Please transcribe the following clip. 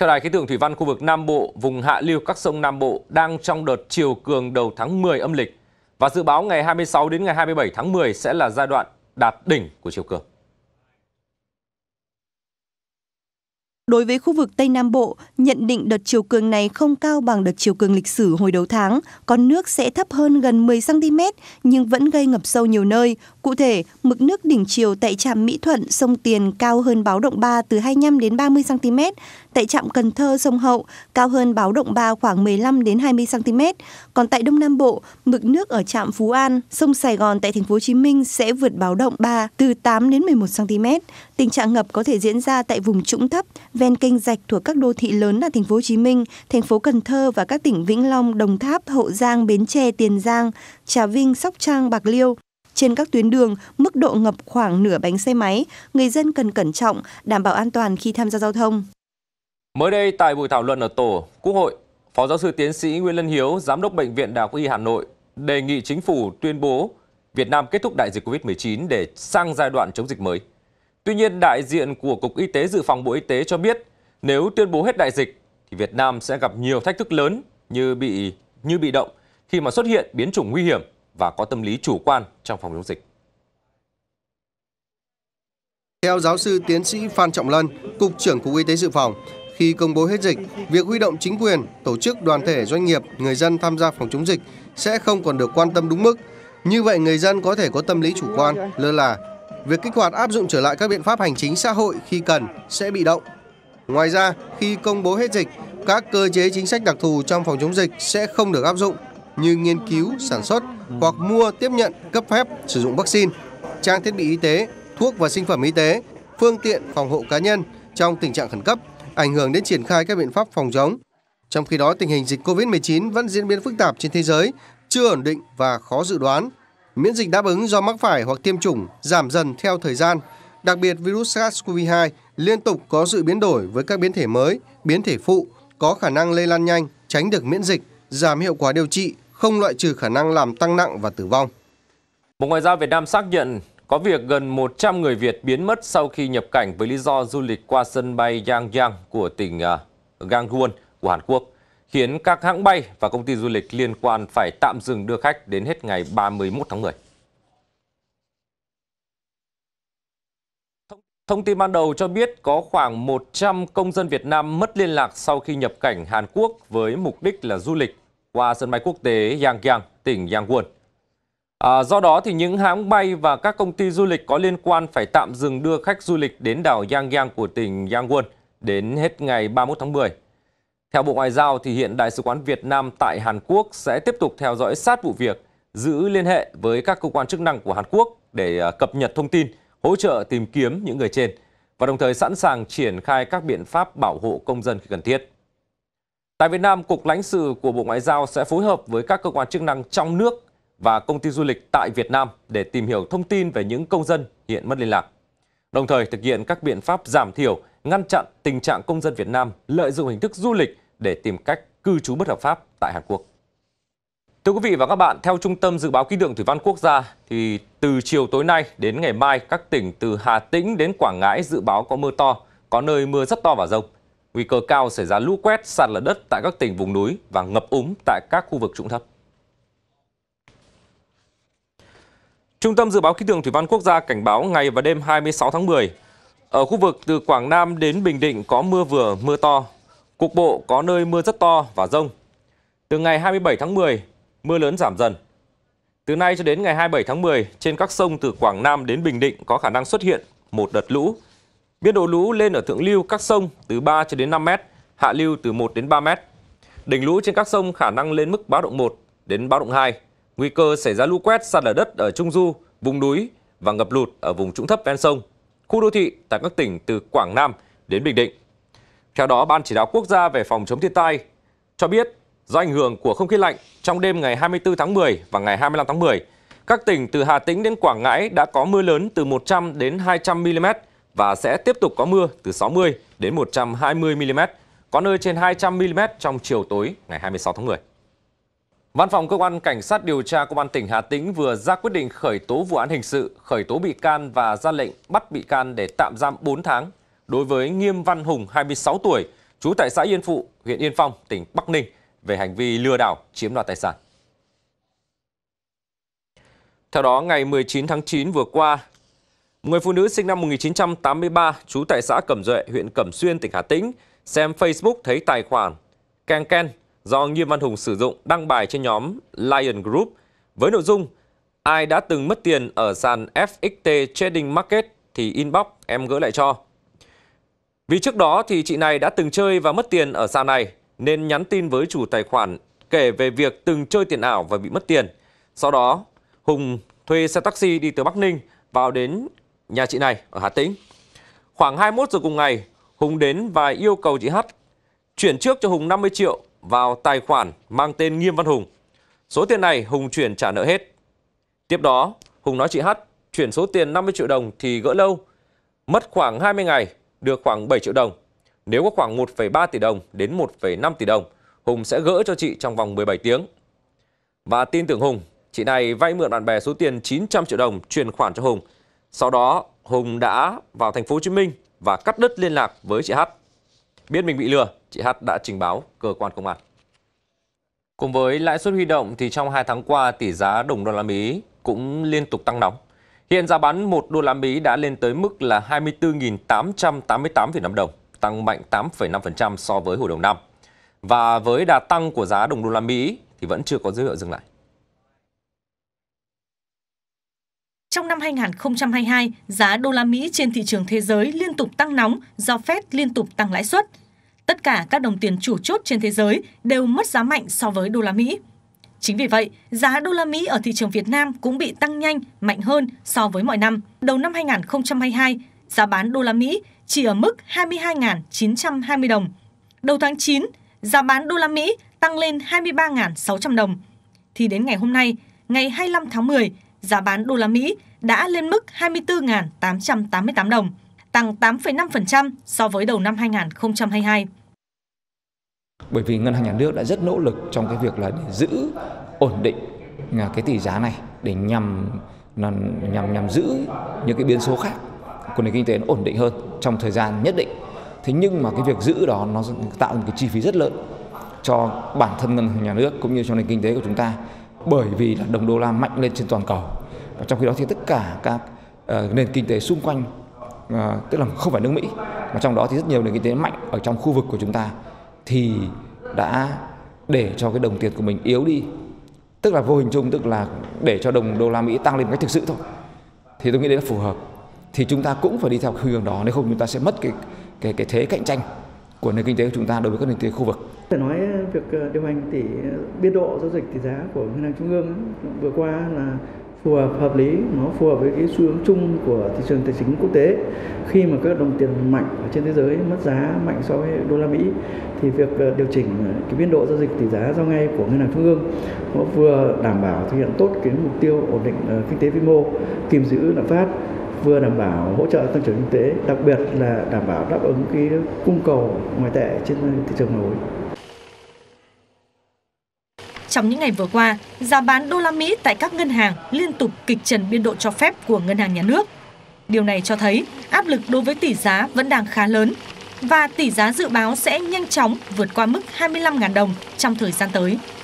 Theo Đài khí tượng thủy văn khu vực Nam Bộ, vùng hạ lưu các sông Nam Bộ đang trong đợt chiều cường đầu tháng 10 âm lịch và dự báo ngày 26 đến ngày 27 tháng 10 sẽ là giai đoạn đạt đỉnh của chiều cường. Đối với khu vực Tây Nam Bộ, nhận định đợt chiều cường này không cao bằng đợt chiều cường lịch sử hồi đầu tháng, con nước sẽ thấp hơn gần 10 cm nhưng vẫn gây ngập sâu nhiều nơi. Cụ thể, mực nước đỉnh chiều tại trạm Mỹ Thuận, sông Tiền cao hơn báo động 3 từ 25 đến 30 cm, tại trạm Cần Thơ sông Hậu cao hơn báo động 3 khoảng 15 đến 20 cm, còn tại Đông Nam Bộ, mực nước ở trạm Phú An, sông Sài Gòn tại thành phố Hồ Chí Minh sẽ vượt báo động 3 từ 8 đến 11 cm. Tình trạng ngập có thể diễn ra tại vùng trũng thấp, ven kênh rạch thuộc các đô thị lớn là thành phố Hồ Chí Minh, thành phố Cần Thơ và các tỉnh Vĩnh Long, Đồng Tháp, Hậu Giang, Bến Tre, Tiền Giang, Trà Vinh, Sóc Trăng, Bạc Liêu. Trên các tuyến đường, mức độ ngập khoảng nửa bánh xe máy, người dân cần cẩn trọng, đảm bảo an toàn khi tham gia giao thông. Mới đây, tại buổi thảo luận ở tổ Quốc hội, Phó giáo sư tiến sĩ Nguyễn Lân Hiếu, Giám đốc Bệnh viện Đại học Y Hà Nội, đề nghị chính phủ tuyên bố Việt Nam kết thúc đại dịch COVID-19 để sang giai đoạn chống dịch mới. Tuy nhiên, đại diện của Cục Y tế Dự phòng Bộ Y tế cho biết, nếu tuyên bố hết đại dịch, thì Việt Nam sẽ gặp nhiều thách thức lớn như bị như bị động khi mà xuất hiện biến chủng nguy hiểm và có tâm lý chủ quan trong phòng chống dịch. Theo giáo sư tiến sĩ Phan Trọng Lân, Cục trưởng Cục Y tế Dự phòng, khi công bố hết dịch, việc huy động chính quyền, tổ chức đoàn thể, doanh nghiệp, người dân tham gia phòng chống dịch sẽ không còn được quan tâm đúng mức. Như vậy người dân có thể có tâm lý chủ quan, lơ là. Việc kích hoạt áp dụng trở lại các biện pháp hành chính xã hội khi cần sẽ bị động. Ngoài ra, khi công bố hết dịch, các cơ chế chính sách đặc thù trong phòng chống dịch sẽ không được áp dụng như nghiên cứu, sản xuất hoặc mua, tiếp nhận, cấp phép sử dụng vaccine, trang thiết bị y tế, thuốc và sinh phẩm y tế, phương tiện phòng hộ cá nhân trong tình trạng khẩn cấp ảnh hưởng đến triển khai các biện pháp phòng chống. Trong khi đó, tình hình dịch COVID-19 vẫn diễn biến phức tạp trên thế giới, chưa ổn định và khó dự đoán. Miễn dịch đáp ứng do mắc phải hoặc tiêm chủng giảm dần theo thời gian. Đặc biệt, virus SARS-CoV-2 liên tục có sự biến đổi với các biến thể mới, biến thể phụ, có khả năng lây lan nhanh, tránh được miễn dịch, giảm hiệu quả điều trị, không loại trừ khả năng làm tăng nặng và tử vong. Bộ Ngoại giao Việt Nam xác nhận có việc gần 100 người Việt biến mất sau khi nhập cảnh với lý do du lịch qua sân bay Yangyang của tỉnh à, Gangwon của Hàn Quốc, khiến các hãng bay và công ty du lịch liên quan phải tạm dừng đưa khách đến hết ngày 31 tháng 10. Thông tin ban đầu cho biết có khoảng 100 công dân Việt Nam mất liên lạc sau khi nhập cảnh Hàn Quốc với mục đích là du lịch qua sân bay quốc tế Yangyang, tỉnh Yangwon, À, do đó thì những hãng bay và các công ty du lịch có liên quan phải tạm dừng đưa khách du lịch đến đảo Yangyang của tỉnh Yangon đến hết ngày 31 tháng 10. Theo Bộ Ngoại giao thì hiện Đại sứ quán Việt Nam tại Hàn Quốc sẽ tiếp tục theo dõi sát vụ việc, giữ liên hệ với các cơ quan chức năng của Hàn Quốc để à, cập nhật thông tin, hỗ trợ tìm kiếm những người trên và đồng thời sẵn sàng triển khai các biện pháp bảo hộ công dân khi cần thiết. Tại Việt Nam, Cục lãnh sự của Bộ Ngoại giao sẽ phối hợp với các cơ quan chức năng trong nước và công ty du lịch tại Việt Nam để tìm hiểu thông tin về những công dân hiện mất liên lạc. Đồng thời thực hiện các biện pháp giảm thiểu, ngăn chặn tình trạng công dân Việt Nam lợi dụng hình thức du lịch để tìm cách cư trú bất hợp pháp tại Hàn Quốc. Thưa quý vị và các bạn, theo Trung tâm Dự báo Khí tượng Thủy văn Quốc gia, thì từ chiều tối nay đến ngày mai, các tỉnh từ Hà Tĩnh đến Quảng Ngãi dự báo có mưa to, có nơi mưa rất to và rông. Nguy cơ cao xảy ra lũ quét, sạt lở đất tại các tỉnh vùng núi và ngập úng tại các khu vực trũng thấp. Trung tâm Dự báo Khí tượng Thủy văn Quốc gia cảnh báo ngày và đêm 26 tháng 10, ở khu vực từ Quảng Nam đến Bình Định có mưa vừa, mưa to, cục bộ có nơi mưa rất to và rông. Từ ngày 27 tháng 10, mưa lớn giảm dần. Từ nay cho đến ngày 27 tháng 10, trên các sông từ Quảng Nam đến Bình Định có khả năng xuất hiện một đợt lũ. Biên độ lũ lên ở thượng lưu các sông từ 3 cho đến 5 m, hạ lưu từ 1 đến 3 m. Đỉnh lũ trên các sông khả năng lên mức báo động 1 đến báo động 2 nguy cơ xảy ra lũ quét sạt lở đất ở Trung Du, vùng núi và ngập lụt ở vùng trũng thấp ven sông, khu đô thị tại các tỉnh từ Quảng Nam đến Bình Định. Theo đó, Ban Chỉ đạo Quốc gia về phòng chống thiên tai cho biết do ảnh hưởng của không khí lạnh trong đêm ngày 24 tháng 10 và ngày 25 tháng 10, các tỉnh từ Hà Tĩnh đến Quảng Ngãi đã có mưa lớn từ 100 đến 200 mm và sẽ tiếp tục có mưa từ 60 đến 120 mm, có nơi trên 200 mm trong chiều tối ngày 26 tháng 10. Văn phòng Cơ quan Cảnh sát điều tra Công an tỉnh Hà Tĩnh vừa ra quyết định khởi tố vụ án hình sự, khởi tố bị can và ra lệnh bắt bị can để tạm giam 4 tháng đối với Nghiêm Văn Hùng, 26 tuổi, trú tại xã Yên Phụ, huyện Yên Phong, tỉnh Bắc Ninh về hành vi lừa đảo chiếm đoạt tài sản. Theo đó, ngày 19 tháng 9 vừa qua, người phụ nữ sinh năm 1983 trú tại xã Cẩm Duệ, huyện Cẩm Xuyên, tỉnh Hà Tĩnh xem Facebook thấy tài khoản Ken Ken do Nghiêm Văn Hùng sử dụng đăng bài trên nhóm Lion Group với nội dung Ai đã từng mất tiền ở sàn FXT Trading Market thì inbox em gỡ lại cho. Vì trước đó thì chị này đã từng chơi và mất tiền ở sàn này nên nhắn tin với chủ tài khoản kể về việc từng chơi tiền ảo và bị mất tiền. Sau đó, Hùng thuê xe taxi đi từ Bắc Ninh vào đến nhà chị này ở Hà Tĩnh. Khoảng 21 giờ cùng ngày, Hùng đến và yêu cầu chị Hát chuyển trước cho Hùng 50 triệu vào tài khoản mang tên Nghiêm Văn Hùng. Số tiền này Hùng chuyển trả nợ hết. Tiếp đó, Hùng nói chị h chuyển số tiền 50 triệu đồng thì gỡ lâu, mất khoảng 20 ngày, được khoảng 7 triệu đồng. Nếu có khoảng 1,3 tỷ đồng đến 1,5 tỷ đồng, Hùng sẽ gỡ cho chị trong vòng 17 tiếng. Và tin tưởng Hùng, chị này vay mượn bạn bè số tiền 900 triệu đồng chuyển khoản cho Hùng. Sau đó, Hùng đã vào thành phố Hồ Chí Minh và cắt đứt liên lạc với chị h Biết mình bị lừa, chị H đã trình báo cơ quan công an. Cùng với lãi suất huy động thì trong 2 tháng qua tỷ giá đồng đô la Mỹ cũng liên tục tăng nóng. Hiện giá bán 1 đô la Mỹ đã lên tới mức là 24.888 Việt Nam đồng, tăng mạnh 8,5% so với hồi đầu năm. Và với đà tăng của giá đồng đô la Mỹ thì vẫn chưa có dấu hiệu dừng lại. Trong năm 2022, giá đô la Mỹ trên thị trường thế giới liên tục tăng nóng do Fed liên tục tăng lãi suất. Tất cả các đồng tiền chủ chốt trên thế giới đều mất giá mạnh so với đô la Mỹ. Chính vì vậy, giá đô la Mỹ ở thị trường Việt Nam cũng bị tăng nhanh, mạnh hơn so với mọi năm. Đầu năm 2022, giá bán đô la Mỹ chỉ ở mức 22.920 đồng. Đầu tháng 9, giá bán đô la Mỹ tăng lên 23.600 đồng. Thì đến ngày hôm nay, ngày 25 tháng 10, giá bán đô la Mỹ đã lên mức 24.888 đồng, tăng 8,5% so với đầu năm 2022. Bởi vì ngân hàng nhà nước đã rất nỗ lực trong cái việc là để giữ ổn định à, cái tỷ giá này để nhằm à, nhằm nhằm giữ những cái biến số khác của nền kinh tế nó ổn định hơn trong thời gian nhất định. Thế nhưng mà cái việc giữ đó nó tạo một cái chi phí rất lớn cho bản thân ngân hàng nhà nước cũng như cho nền kinh tế của chúng ta bởi vì là đồng đô la mạnh lên trên toàn cầu và trong khi đó thì tất cả các uh, nền kinh tế xung quanh uh, tức là không phải nước Mỹ mà trong đó thì rất nhiều nền kinh tế mạnh ở trong khu vực của chúng ta thì đã để cho cái đồng tiền của mình yếu đi tức là vô hình chung tức là để cho đồng đô la Mỹ tăng lên một cách thực sự thôi thì tôi nghĩ đấy là phù hợp thì chúng ta cũng phải đi theo hướng đó nếu không chúng ta sẽ mất cái cái cái thế cạnh tranh của nền kinh tế của chúng ta đối với các nền kinh tế khu vực. Để nói việc ờ, điều hành tỷ biên độ giao dịch tỷ giá của ngân hàng trung ương vừa qua là phù hợp hợp lý, nó phù hợp với cái xu hướng chung của thị trường tài chính quốc tế. Khi mà các đồng tiền mạnh ở trên thế giới mất giá mạnh so với đô la Mỹ thì việc ờ, điều chỉnh cái biên độ giao dịch tỷ giá giao ngay của ngân hàng trung ương nó vừa đảm bảo thực hiện tốt cái mục tiêu ổn định ờ, kinh tế vĩ mô, kiềm giữ lạm phát vừa đảm bảo hỗ trợ tăng trưởng kinh tế, đặc biệt là đảm bảo đáp ứng cái cung cầu ngoại tệ trên thị trường nội. Trong những ngày vừa qua, giá bán đô la Mỹ tại các ngân hàng liên tục kịch trần biên độ cho phép của ngân hàng nhà nước. Điều này cho thấy áp lực đối với tỷ giá vẫn đang khá lớn và tỷ giá dự báo sẽ nhanh chóng vượt qua mức 25.000 đồng trong thời gian tới.